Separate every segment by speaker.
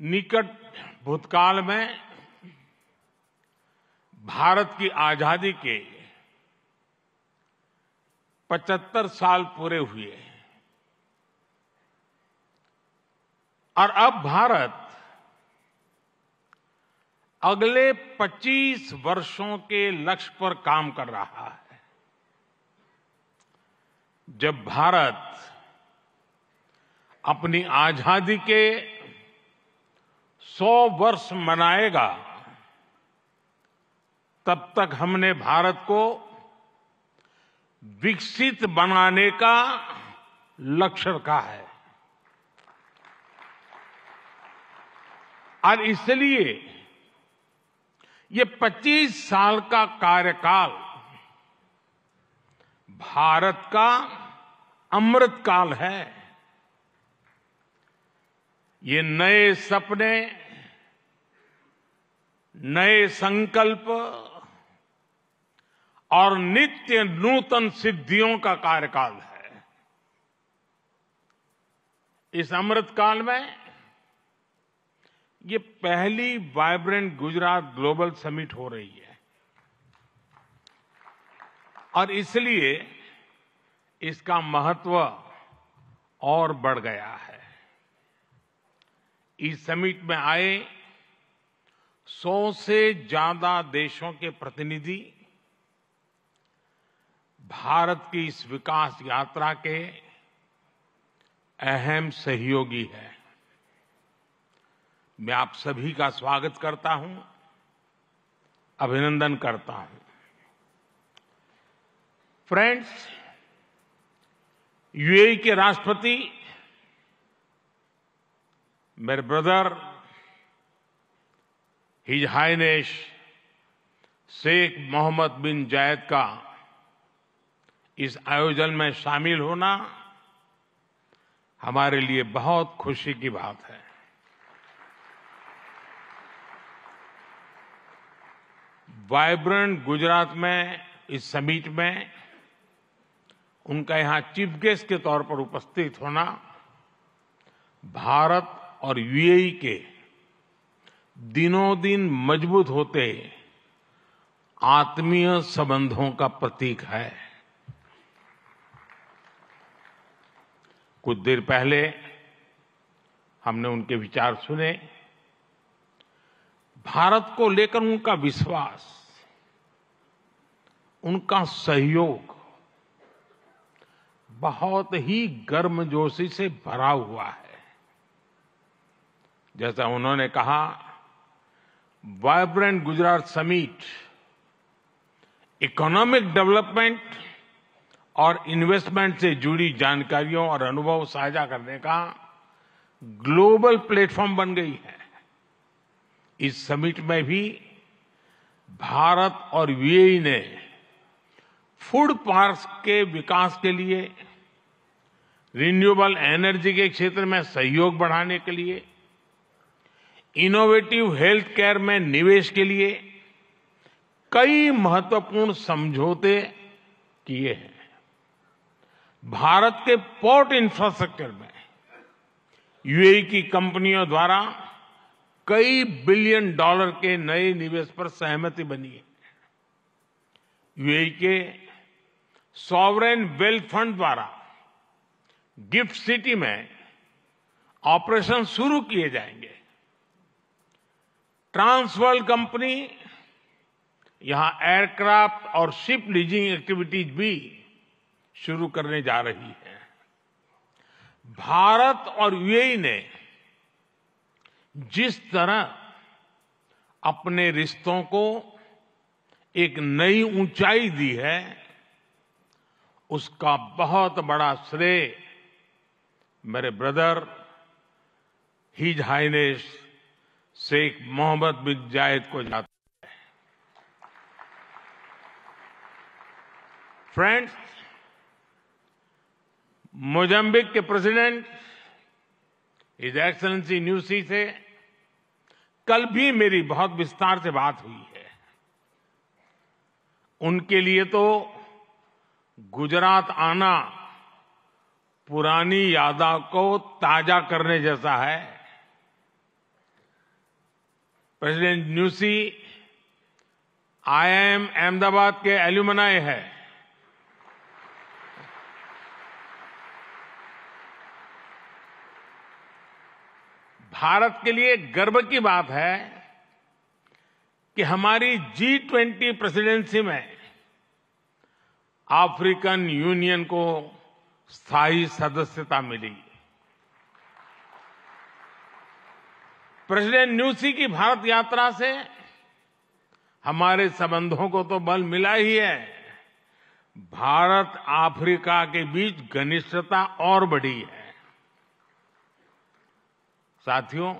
Speaker 1: निकट भूतकाल में भारत की आजादी के 75 साल पूरे हुए हैं और अब भारत अगले 25 वर्षों के लक्ष्य पर काम कर रहा है जब भारत अपनी आजादी के सौ वर्ष मनाएगा तब तक हमने भारत को विकसित बनाने का लक्ष्य रखा है और इसलिए ये 25 साल का कार्यकाल भारत का अमृत काल है ये नए सपने नए संकल्प और नित्य नूतन सिद्धियों का कार्यकाल है इस अमृत काल में ये पहली वाइब्रेंट गुजरात ग्लोबल समिट हो रही है और इसलिए इसका महत्व और बढ़ गया है इस समिट में आए सौ से ज्यादा देशों के प्रतिनिधि भारत की इस विकास यात्रा के अहम सहयोगी है मैं आप सभी का स्वागत करता हूं अभिनंदन करता हूं फ्रेंड्स यूएई के राष्ट्रपति मेरे brother his highness Sheikh Mohammed bin Zayed का इस आयोजन में शामिल होना हमारे लिए बहुत खुशी की बात है वाइब्रेंट गुजरात में इस समिट में उनका यहां चीफ गेस्ट के तौर पर उपस्थित होना भारत और यूएई के दिनों दिन मजबूत होते आत्मीय संबंधों का प्रतीक है कुछ देर पहले हमने उनके विचार सुने भारत को लेकर उनका विश्वास उनका सहयोग बहुत ही गर्मजोशी से भरा हुआ है जैसा उन्होंने कहा vibrant Gujarat summit economic development और इन्वेस्टमेंट से जुड़ी जानकारियों और अनुभव साझा करने का ग्लोबल प्लेटफॉर्म बन गई है इस समिट में भी भारत और यूएई ने फूड पार्क्स के विकास के लिए रिन्यूएबल एनर्जी के क्षेत्र में सहयोग बढ़ाने के लिए इनोवेटिव हेल्थ केयर में निवेश के लिए कई महत्वपूर्ण समझौते किए हैं भारत के पोर्ट इंफ्रास्ट्रक्चर में यूएई e की कंपनियों द्वारा कई बिलियन डॉलर के नए निवेश पर सहमति बनी है यूएई e के सॉवरेन वेल्थ फंड द्वारा गिफ्ट सिटी में ऑपरेशन शुरू किए जाएंगे ट्रांसवर्ल कंपनी यहां एयरक्राफ्ट और शिप लीजिंग एक्टिविटीज भी शुरू करने जा रही है भारत और यूएई ने जिस तरह अपने रिश्तों को एक नई ऊंचाई दी है उसका बहुत बड़ा श्रेय मेरे brother his highness Sheikh Mohammed bin Zayed को जाता है फ्रेंड्स मोजम्बिक के प्रेसिडेंट इज एक्सलेंसी न्यूसी से कल भी मेरी बहुत विस्तार से बात हुई है उनके लिए तो गुजरात आना पुरानी यादा को ताजा करने जैसा है प्रेसिडेंट न्यूसी आईआईएम अहमदाबाद के एल्यूमनाय है भारत के लिए गर्व की बात है कि हमारी जी ट्वेंटी प्रेसिडेंसी में अफ्रीकन यूनियन को स्थायी सदस्यता मिली प्रेसिडेंट न्यूसी की भारत यात्रा से हमारे संबंधों को तो बल मिला ही है भारत अफ्रीका के बीच घनिष्ठता और बढ़ी है साथियों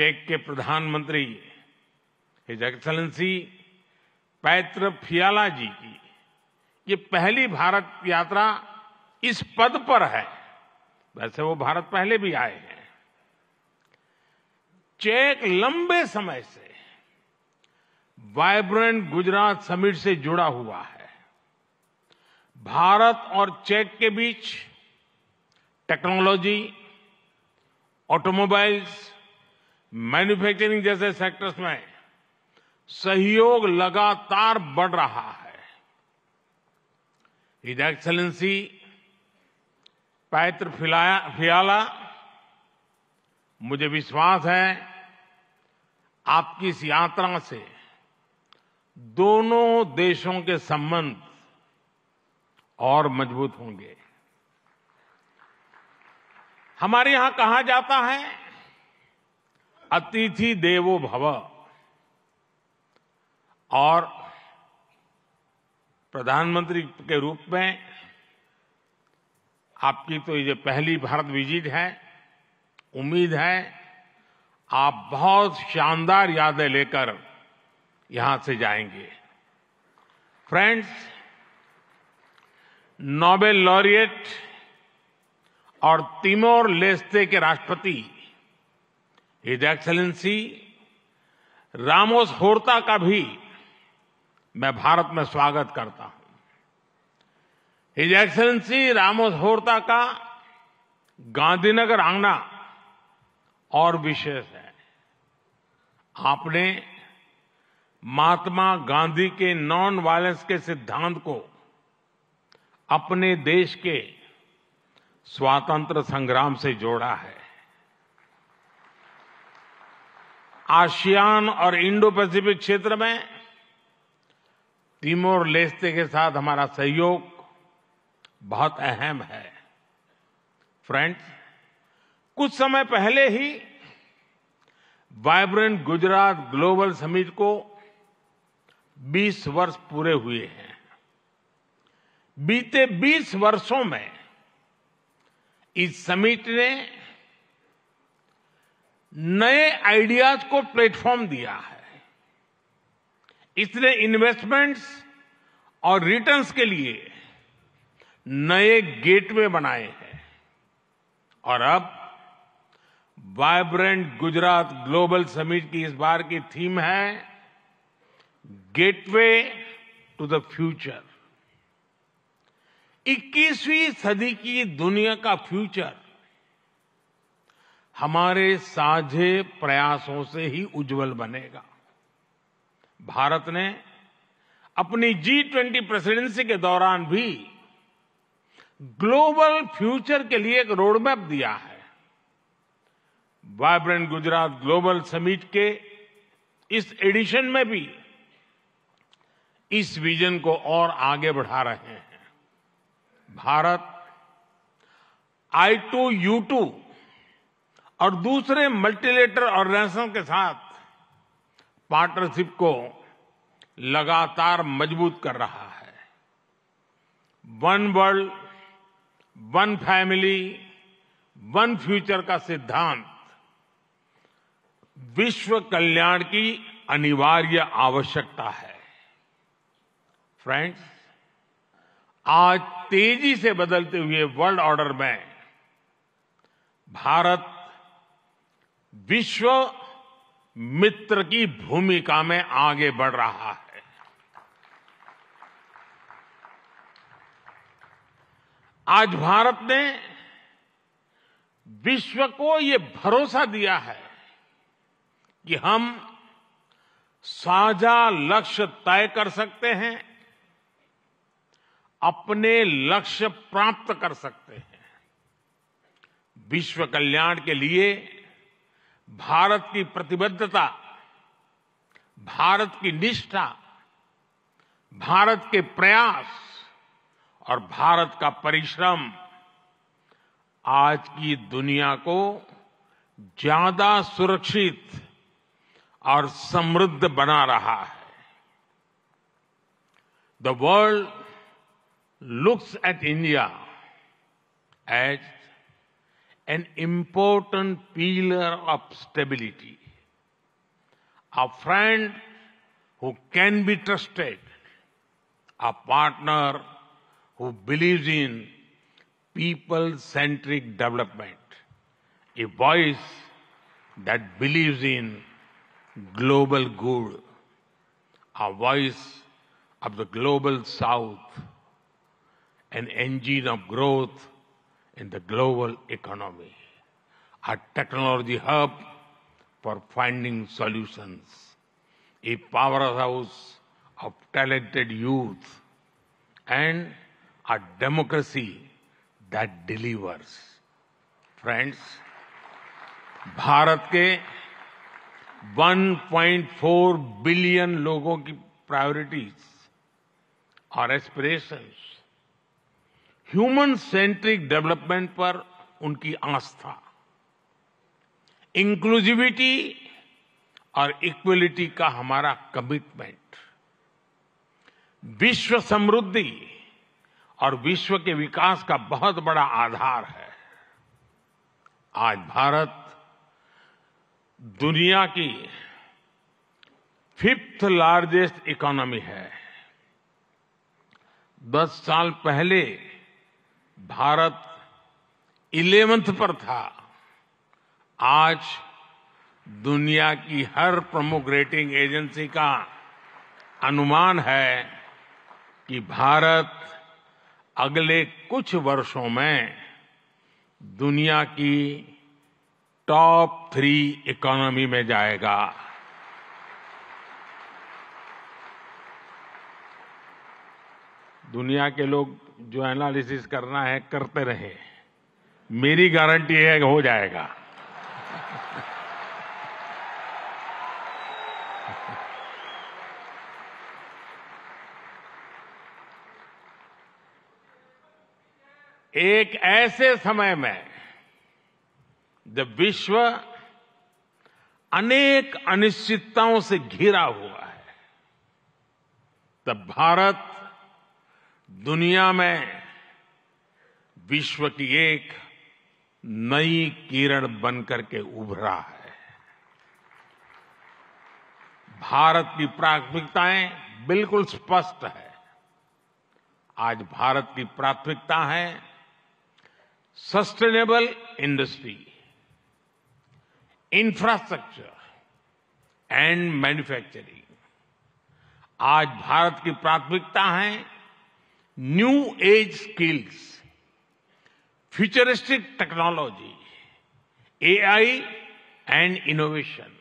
Speaker 1: चेक के प्रधानमंत्री हिज एक्सलेंसी पैत्र फियाला जी की ये पहली भारत यात्रा इस पद पर है वैसे वो भारत पहले भी आए हैं चेक लंबे समय से वाइब्रेंट गुजरात समिट से जुड़ा हुआ है भारत और चेक के बीच टेक्नोलॉजी ऑटोमोबाइल्स मैन्युफैक्चरिंग जैसे सेक्टर्स में सहयोग लगातार बढ़ रहा है इज एक्सलेंसी पैत्र फियाला मुझे विश्वास है आपकी इस यात्रा से दोनों देशों के संबंध और मजबूत होंगे हमारे यहां कहा जाता है अतिथि देवो भव और प्रधानमंत्री के रूप में आपकी तो ये पहली भारत विजिट है उम्मीद है आप बहुत शानदार यादें लेकर यहां से जाएंगे फ्रेंड्स नोबेल लॉरिएट और तिमोर लेस्ते के राष्ट्रपति हिज एक्सलेंसी रामोस होर्ता का भी मैं भारत में स्वागत करता हूं हिज एक्सलेंसी रामोस होर्ता का गांधीनगर आंगना और विशेष है आपने महात्मा गांधी के नॉन वायलेंस के सिद्धांत को अपने देश के स्वातंत्र संग्राम से जोड़ा है आसियान और इंडो पैसिफिक क्षेत्र में तिमोर लेस्ते के साथ हमारा सहयोग बहुत अहम है फ्रेंड्स कुछ समय पहले ही वाइब्रेंट गुजरात ग्लोबल समिट को 20 वर्ष पूरे हुए हैं बीते 20 वर्षों में इस समिट ने नए आइडियाज को प्लेटफॉर्म दिया है इसने इन्वेस्टमेंट्स और रिटर्न्स के लिए नए गेटवे बनाए हैं और अब वाइब्रेंट गुजरात ग्लोबल समिट की इस बार की थीम है गेटवे टू द फ्यूचर 21वीं सदी की दुनिया का फ्यूचर हमारे साझे प्रयासों से ही उज्जवल बनेगा भारत ने अपनी जी ट्वेंटी प्रेसिडेंसी के दौरान भी ग्लोबल फ्यूचर के लिए एक रोडमैप दिया है वाइब्रेंट गुजरात ग्लोबल समिट के इस एडिशन में भी इस विजन को और आगे बढ़ा रहे हैं भारत आई टू यू टू और दूसरे मल्टीलेटर ऑर्गेनाइजेशन के साथ पार्टनरशिप को लगातार मजबूत कर रहा है one world one family one future का सिद्धांत विश्व कल्याण की अनिवार्य आवश्यकता है फ्रेंड्स आज तेजी से बदलते हुए वर्ल्ड ऑर्डर में भारत विश्व मित्र की भूमिका में आगे बढ़ रहा है आज भारत ने विश्व को ये भरोसा दिया है कि हम साझा लक्ष्य तय कर सकते हैं अपने लक्ष्य प्राप्त कर सकते हैं विश्व कल्याण के लिए भारत की प्रतिबद्धता भारत की निष्ठा भारत के प्रयास और भारत का परिश्रम आज की दुनिया को ज्यादा सुरक्षित और समृद्ध बना रहा है the world looks at India as an important pillar of stability a friend who can be trusted a partner who believe in people centric development a voice that believe in global good, a voice of the global south, an engine of growth in the global economy, a technology hub for finding solutions, a powerhouse of talented youth, and a democracy that delivers. Friends, भारत के 1.4 billion लोगों की priorities और aspirations human centric development पर उनकी आस्था inclusivity और equality का हमारा कमिटमेंट विश्व समृद्धि और विश्व के विकास का बहुत बड़ा आधार है आज भारत दुनिया की फिफ्थ लार्जेस्ट इकोनॉमी है दस साल पहले भारत इलेवेंथ पर था आज दुनिया की हर प्रमुख रेटिंग एजेंसी का अनुमान है कि भारत अगले कुछ वर्षों में दुनिया की टॉप थ्री इकोनॉमी में जाएगा दुनिया के लोग जो एनालिसिस करना है करते रहे मेरी गारंटी है हो जाएगा एक ऐसे समय में जब विश्व अनेक अनिश्चितताओं से घिरा हुआ है तब भारत दुनिया में विश्व की एक नई किरण बनकर के उभरा है भारत की प्राथमिकताएं बिल्कुल स्पष्ट है आज भारत की प्राथमिकता है sustainable industry infrastructure and manufacturing आज भारत की प्राथमिकता है new age skills futuristic technology AI and innovation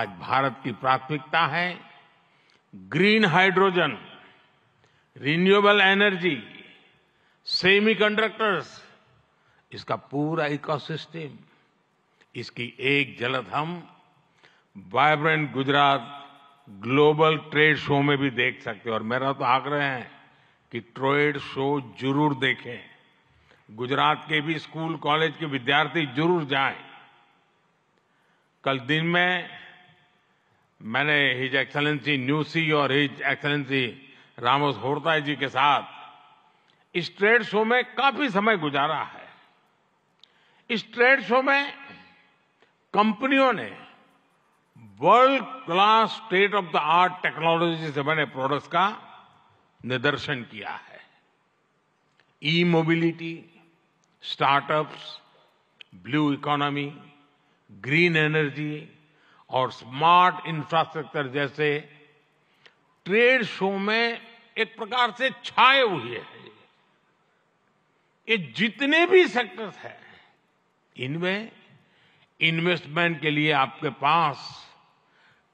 Speaker 1: आज भारत की प्राथमिकता है green hydrogen renewable energy semiconductors इसका पूरा इकोसिस्टम इसकी एक झलक हम vibrant Gujarat global trade show में भी देख सकते हैं और मेरा तो आग्रह है कि ट्रेड शो जरूर देखें गुजरात के भी स्कूल कॉलेज के विद्यार्थी जरूर जाएं कल दिन में मैंने हिज एक्सलेंसी न्यूसी और his excellency Ramos Horta ji के साथ इस ट्रेड शो में काफी समय गुजारा है इस ट्रेड शो में कंपनियों ने world class state of the art technology से बने प्रोडक्ट्स का निदर्शन किया है e mobility startups blue economy green energy और स्मार्ट इंफ्रास्ट्रक्चर जैसे ट्रेड शो में एक प्रकार से छाए हुए हैं ये जितने भी सेक्टर्स हैं इनमें इन्वेस्टमेंट के लिए आपके पास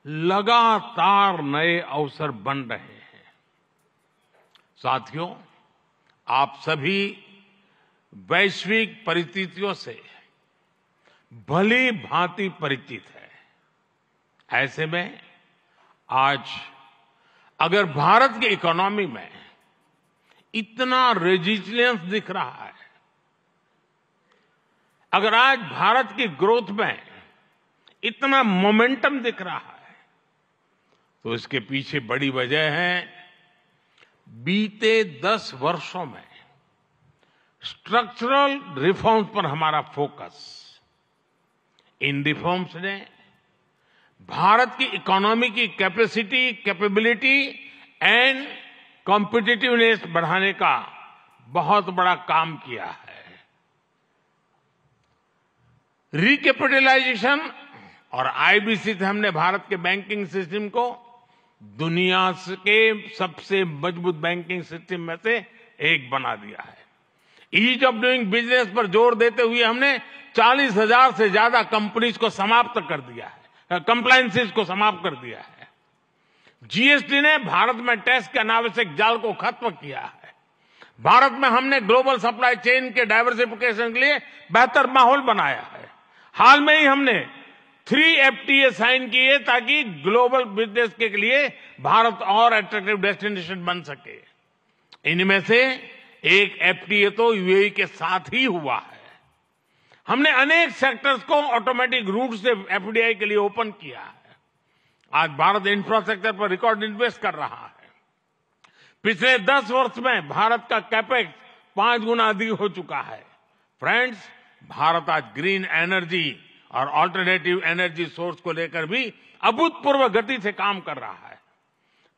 Speaker 1: लगातार नए अवसर बन रहे हैं साथियों आप सभी वैश्विक परिस्थितियों से भली भांति परिचित है ऐसे में आज अगर भारत की इकोनॉमी में इतना रेजिस्टेंस दिख रहा है अगर आज भारत की ग्रोथ में इतना मोमेंटम दिख रहा है तो इसके पीछे बड़ी वजह है बीते दस वर्षों में स्ट्रक्चरल रिफॉर्म्स पर हमारा फोकस इन रिफॉर्म्स ने भारत की इकोनॉमी की कैपेसिटी कैपेबिलिटी एंड कॉम्पिटिटिवनेस बढ़ाने का बहुत बड़ा काम किया है रिकैपिटलाइजेशन और आईबीसी से हमने भारत के बैंकिंग सिस्टम को दुनिया के सबसे मजबूत बैंकिंग सिस्टम में से एक बना दिया है ईज ऑफ डूइंग बिजनेस पर जोर देते हुए हमने चालीस हजार से ज्यादा कंपनीज को समाप्त कर दिया है कंप्लाइंसिस को समाप्त कर दिया है जीएसटी ने भारत में टैक्स के अनावश्यक जाल को खत्म किया है भारत में हमने ग्लोबल सप्लाई चेन के डायवर्सिफिकेशन के लिए बेहतर माहौल बनाया है हाल में ही हमने थ्री एफटीए साइन किए ताकि ग्लोबल बिजनेस के लिए भारत और अट्रैक्टिव डेस्टिनेशन बन सके इनमें से एक एफटीए तो यूएई के साथ ही हुआ है हमने अनेक सेक्टर्स को ऑटोमेटिक रूट से एफडीआई के लिए ओपन किया है आज भारत इंफ्रास्ट्रक्चर पर रिकॉर्ड इन्वेस्ट कर रहा है पिछले दस वर्ष में भारत का कैपेक्स पांच गुना अधिक हो चुका है फ्रेंड्स भारत आज ग्रीन एनर्जी और ऑल्टरनेटिव एनर्जी सोर्स को लेकर भी अभूतपूर्व गति से काम कर रहा है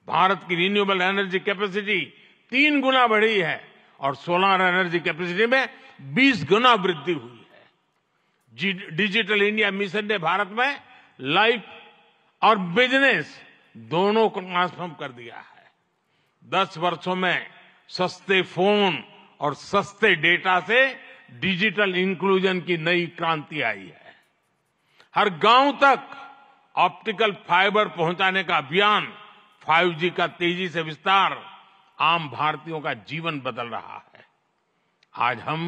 Speaker 1: भारत की रिन्यूएबल एनर्जी कैपेसिटी तीन गुना बढ़ी है और सोलर एनर्जी कैपेसिटी में 20 गुना वृद्धि हुई है डिजिटल इंडिया मिशन ने भारत में लाइफ और बिजनेस दोनों को ट्रांसफॉर्म कर दिया है दस वर्षों में सस्ते फोन और सस्ते डेटा से डिजिटल इंक्लूजन की नई क्रांति आई है हर गांव तक ऑप्टिकल फाइबर पहुंचाने का अभियान 5G का तेजी से विस्तार आम भारतीयों का जीवन बदल रहा है आज हम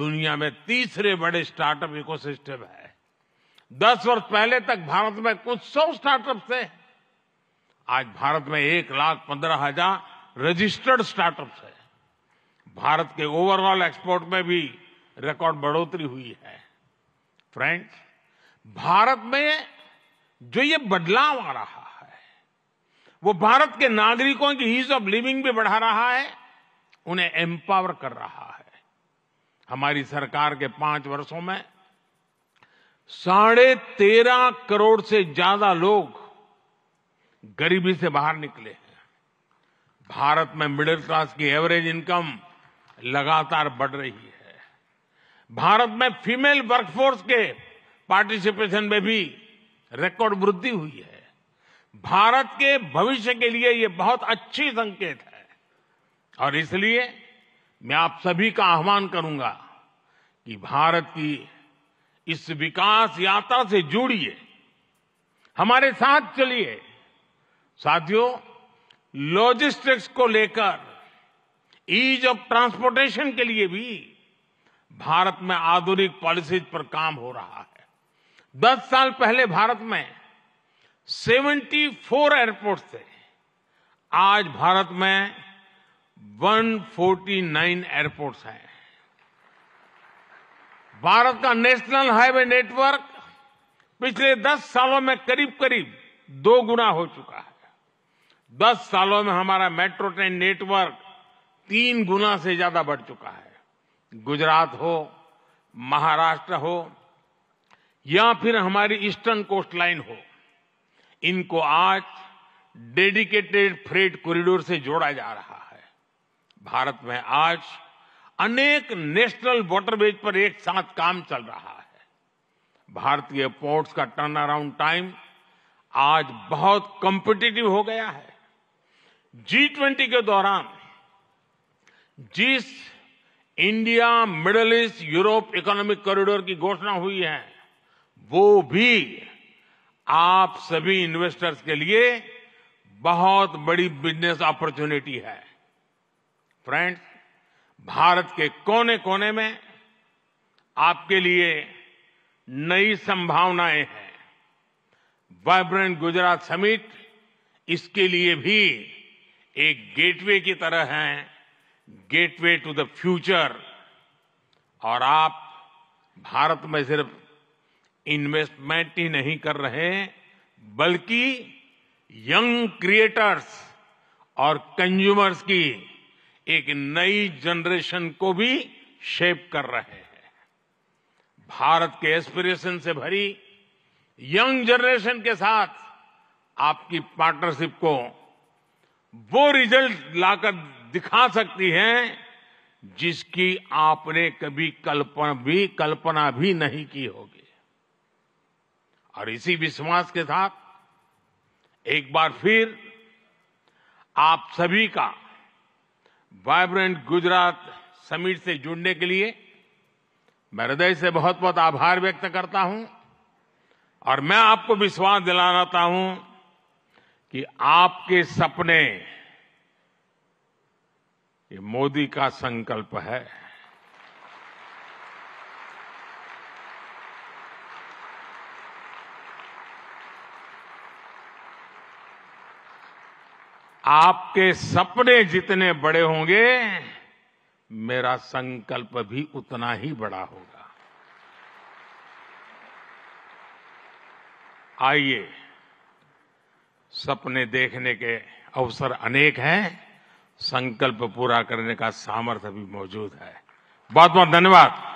Speaker 1: दुनिया में तीसरे बड़े स्टार्टअप इकोसिस्टम है दस वर्ष पहले तक भारत में कुछ सौ स्टार्टअप थे आज भारत में एक लाख पंद्रह हजार रजिस्टर्ड स्टार्टअप है भारत के ओवरऑल एक्सपोर्ट में भी रिकॉर्ड बढ़ोतरी हुई है फ्रेंड्स भारत में जो ये बदलाव आ रहा है वो भारत के नागरिकों की ईज ऑफ लिविंग भी बढ़ा रहा है उन्हें एम्पावर कर रहा है हमारी सरकार के पांच वर्षों में साढ़े तेरह करोड़ से ज्यादा लोग गरीबी से बाहर निकले हैं भारत में मिडिल क्लास की एवरेज इनकम लगातार बढ़ रही है भारत में फीमेल वर्कफोर्स के पार्टिसिपेशन में भी रिकॉर्ड वृद्धि हुई है भारत के भविष्य के लिए ये बहुत अच्छी संकेत है और इसलिए मैं आप सभी का आह्वान करूंगा कि भारत की इस विकास यात्रा से जुड़िए हमारे साथ चलिए साथियों लॉजिस्टिक्स को लेकर ईज ऑफ ट्रांसपोर्टेशन के लिए भी भारत में आधुनिक पॉलिसीज पर काम हो रहा है दस साल पहले भारत में 74 एयरपोर्ट थे आज भारत में 149 एयरपोर्ट्स हैं भारत का नेशनल हाईवे नेटवर्क पिछले 10 सालों में करीब करीब दो गुना हो चुका है 10 सालों में हमारा मेट्रो ट्रेन नेटवर्क तीन गुना से ज्यादा बढ़ चुका है गुजरात हो महाराष्ट्र हो या फिर हमारी ईस्टर्न कोस्ट लाइन हो इनको आज डेडिकेटेड फ्रेट कॉरिडोर से जोड़ा जा रहा है भारत में आज अनेक नेशनल वॉटरवेज पर एक साथ काम चल रहा है भारतीय पोर्ट्स का टर्न अराउंड टाइम आज बहुत कॉम्पिटिटिव हो गया है जी ट्वेंटी के दौरान जिस India Middle East Europe economic corridor की घोषणा हुई है वो भी आप सभी इन्वेस्टर्स के लिए बहुत बड़ी बिजनेस अपॉर्चुनिटी है फ्रेंड्स भारत के कोने कोने में आपके लिए नई संभावनाएं हैं वाइब्रेंट गुजरात समिट इसके लिए भी एक गेटवे की तरह है गेटवे टू द फ्यूचर और आप भारत में सिर्फ इन्वेस्टमेंट ही नहीं कर रहे बल्कि यंग क्रिएटर्स और कंज्यूमर्स की एक नई जनरेशन को भी शेप कर रहे हैं भारत के एस्पिरेशन से भरी यंग जनरेशन के साथ आपकी पार्टनरशिप को वो रिजल्ट लाकर दिखा सकती है जिसकी आपने कभी कल्पना भी कल्पना भी नहीं की होगी और इसी विश्वास के साथ एक बार फिर आप सभी का वाइब्रेंट गुजरात समिट से जुड़ने के लिए मैं हृदय से बहुत बहुत आभार व्यक्त करता हूं और मैं आपको विश्वास दिलाता हूं कि आपके सपने ये मोदी का संकल्प है आपके सपने जितने बड़े होंगे मेरा संकल्प भी उतना ही बड़ा होगा आइए सपने देखने के अवसर अनेक हैं संकल्प पूरा करने का सामर्थ्य भी मौजूद है बहुत बहुत धन्यवाद